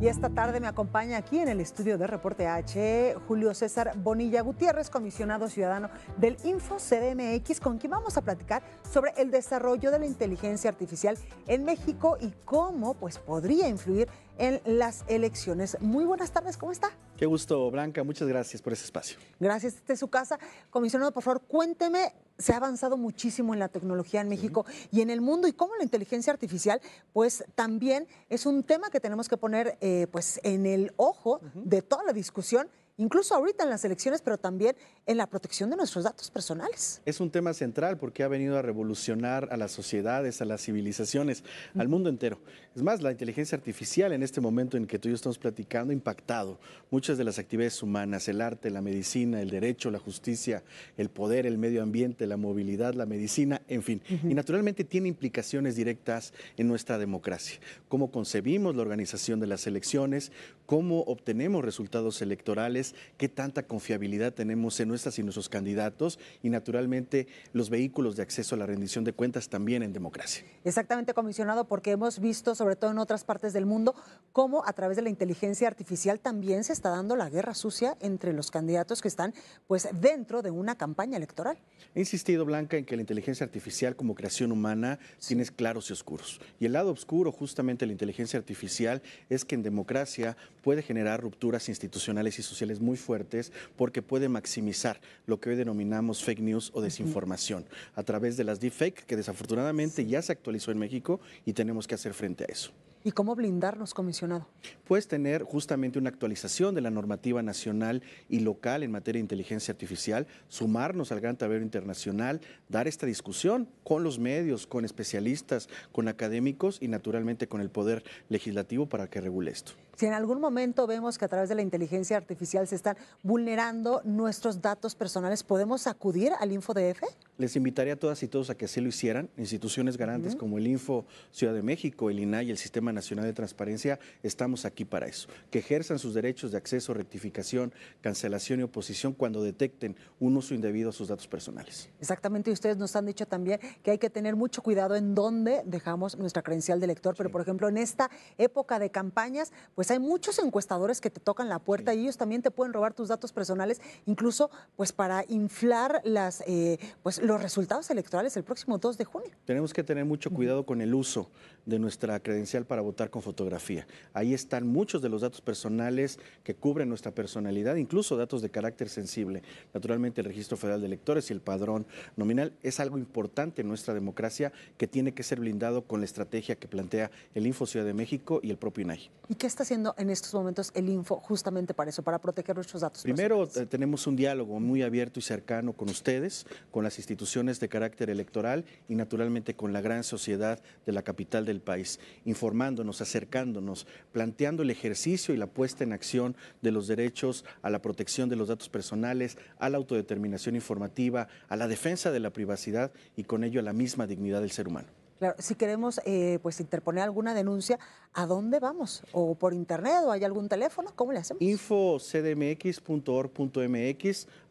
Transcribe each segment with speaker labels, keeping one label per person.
Speaker 1: Y esta tarde me acompaña aquí en el estudio de Reporte H Julio César Bonilla Gutiérrez, comisionado ciudadano del Info CDMX, con quien vamos a platicar sobre el desarrollo de la inteligencia artificial en México y cómo pues, podría influir en las elecciones. Muy buenas tardes, ¿cómo está?
Speaker 2: Qué gusto, Blanca. Muchas gracias por ese espacio.
Speaker 1: Gracias. este es su casa. Comisionado, por favor, cuénteme. Se ha avanzado muchísimo en la tecnología en México y en el mundo y cómo la inteligencia artificial, pues también es un tema que tenemos que poner eh, pues, en el ojo de toda la discusión incluso ahorita en las elecciones, pero también en la protección de nuestros datos personales.
Speaker 2: Es un tema central porque ha venido a revolucionar a las sociedades, a las civilizaciones, al mundo entero. Es más, la inteligencia artificial en este momento en que tú y yo estamos platicando ha impactado muchas de las actividades humanas, el arte, la medicina, el derecho, la justicia, el poder, el medio ambiente, la movilidad, la medicina, en fin. Y naturalmente tiene implicaciones directas en nuestra democracia, cómo concebimos la organización de las elecciones, cómo obtenemos resultados electorales qué tanta confiabilidad tenemos en nuestras y nuestros candidatos y naturalmente los vehículos de acceso a la rendición de cuentas también en democracia.
Speaker 1: Exactamente, comisionado, porque hemos visto, sobre todo en otras partes del mundo, cómo a través de la inteligencia artificial también se está dando la guerra sucia entre los candidatos que están pues dentro de una campaña electoral.
Speaker 2: He insistido, Blanca, en que la inteligencia artificial como creación humana tiene claros y oscuros. Y el lado oscuro justamente de la inteligencia artificial es que en democracia puede generar rupturas institucionales y sociales muy fuertes porque puede maximizar lo que hoy denominamos fake news o desinformación a través de las deepfake que desafortunadamente ya se actualizó en México y tenemos que hacer frente a eso.
Speaker 1: ¿Y cómo blindarnos, comisionado?
Speaker 2: Pues tener justamente una actualización de la normativa nacional y local en materia de inteligencia artificial, sumarnos al gran tablero internacional, dar esta discusión con los medios, con especialistas, con académicos y naturalmente con el poder legislativo para que regule esto
Speaker 1: si en algún momento vemos que a través de la inteligencia artificial se están vulnerando nuestros datos personales, ¿podemos acudir al InfoDF?
Speaker 2: Les invitaría a todas y todos a que así lo hicieran. Instituciones garantes como el Info Ciudad de México, el INAI, el Sistema Nacional de Transparencia, estamos aquí para eso. Que ejerzan sus derechos de acceso, rectificación, cancelación y oposición cuando detecten un uso indebido a sus datos personales.
Speaker 1: Exactamente, y ustedes nos han dicho también que hay que tener mucho cuidado en dónde dejamos nuestra credencial de lector, pero por ejemplo, en esta época de campañas, pues hay muchos encuestadores que te tocan la puerta y ellos también te pueden robar tus datos personales, incluso pues para inflar eh, pues, los resultados electorales el próximo 2 de junio.
Speaker 2: Tenemos que tener mucho cuidado con el uso de nuestra credencial para votar con fotografía. Ahí están muchos de los datos personales que cubren nuestra personalidad, incluso datos de carácter sensible. Naturalmente el Registro Federal de Electores y el padrón nominal es algo importante en nuestra democracia que tiene que ser blindado con la estrategia que plantea el Info Ciudad de México y el propio INAI.
Speaker 1: ¿Y qué está haciendo en estos momentos el Info justamente para eso, para proteger nuestros datos.
Speaker 2: Primero eh, tenemos un diálogo muy abierto y cercano con ustedes, con las instituciones de carácter electoral y naturalmente con la gran sociedad de la capital del país, informándonos, acercándonos, planteando el ejercicio y la puesta en acción de los derechos a la protección de los datos personales, a la autodeterminación informativa, a la defensa de la privacidad y con ello a la misma dignidad del ser humano.
Speaker 1: Claro, si queremos eh, pues interponer alguna denuncia, ¿a dónde vamos? ¿O por internet o hay algún teléfono? ¿Cómo le hacemos?
Speaker 2: info.cdmx.org.mx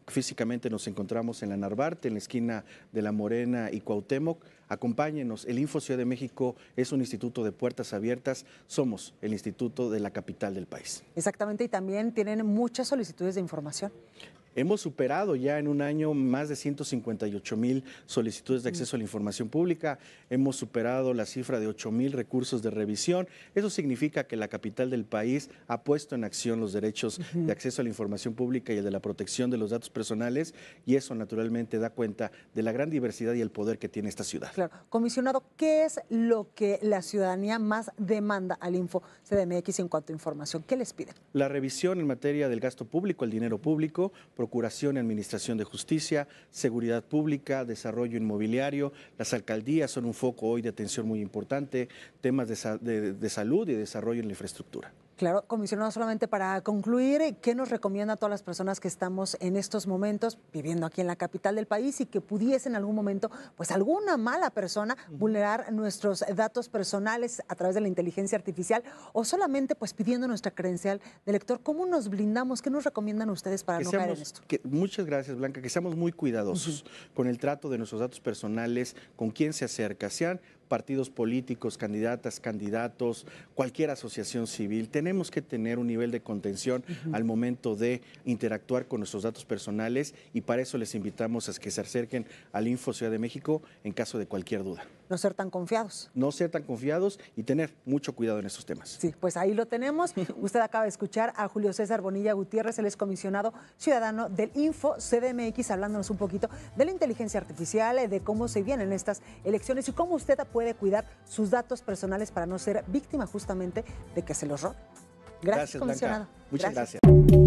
Speaker 2: Físicamente nos encontramos en la Narvarte, en la esquina de La Morena y Cuauhtémoc. Acompáñenos. El Info Ciudad de México es un instituto de puertas abiertas. Somos el instituto de la capital del país.
Speaker 1: Exactamente, y también tienen muchas solicitudes de información.
Speaker 2: Hemos superado ya en un año más de 158 mil solicitudes de acceso a la información pública, hemos superado la cifra de 8 mil recursos de revisión. Eso significa que la capital del país ha puesto en acción los derechos de acceso a la información pública y el de la protección de los datos personales y eso naturalmente da cuenta de la gran diversidad y el poder que tiene esta ciudad. Claro.
Speaker 1: Comisionado, ¿qué es lo que la ciudadanía más demanda al Info CDMX en cuanto a información? ¿Qué les pide?
Speaker 2: La revisión en materia del gasto público, el dinero público Procuración y Administración de Justicia, Seguridad Pública, Desarrollo Inmobiliario. Las alcaldías son un foco hoy de atención muy importante, temas de, de salud y desarrollo en la infraestructura.
Speaker 1: Claro, comisionado, solamente para concluir, eh, ¿qué nos recomienda a todas las personas que estamos en estos momentos viviendo aquí en la capital del país y que pudiese en algún momento, pues alguna mala persona vulnerar nuestros datos personales a través de la inteligencia artificial o solamente pues pidiendo nuestra credencial de lector? ¿Cómo nos blindamos? ¿Qué nos recomiendan ustedes para no caer en esto?
Speaker 2: muchas gracias, Blanca, que seamos muy cuidadosos con el trato de nuestros datos personales, con quién se acerca, sean partidos políticos, candidatas, candidatos, cualquier asociación civil, tenemos que tener un nivel de contención al momento de interactuar con nuestros datos personales y para eso les invitamos a que se acerquen al Info Ciudad de México en caso de cualquier duda.
Speaker 1: No ser tan confiados. No ser tan confiados y tener mucho cuidado en estos temas. Sí, pues ahí lo tenemos. Usted acaba de escuchar a Julio César Bonilla Gutiérrez, el excomisionado ciudadano del Info CDMX, hablándonos un poquito de la inteligencia artificial, eh, de cómo se vienen estas elecciones y cómo usted puesto puede cuidar sus datos personales para no ser víctima justamente de que se los roben. Gracias, gracias comisionado. Muchas gracias.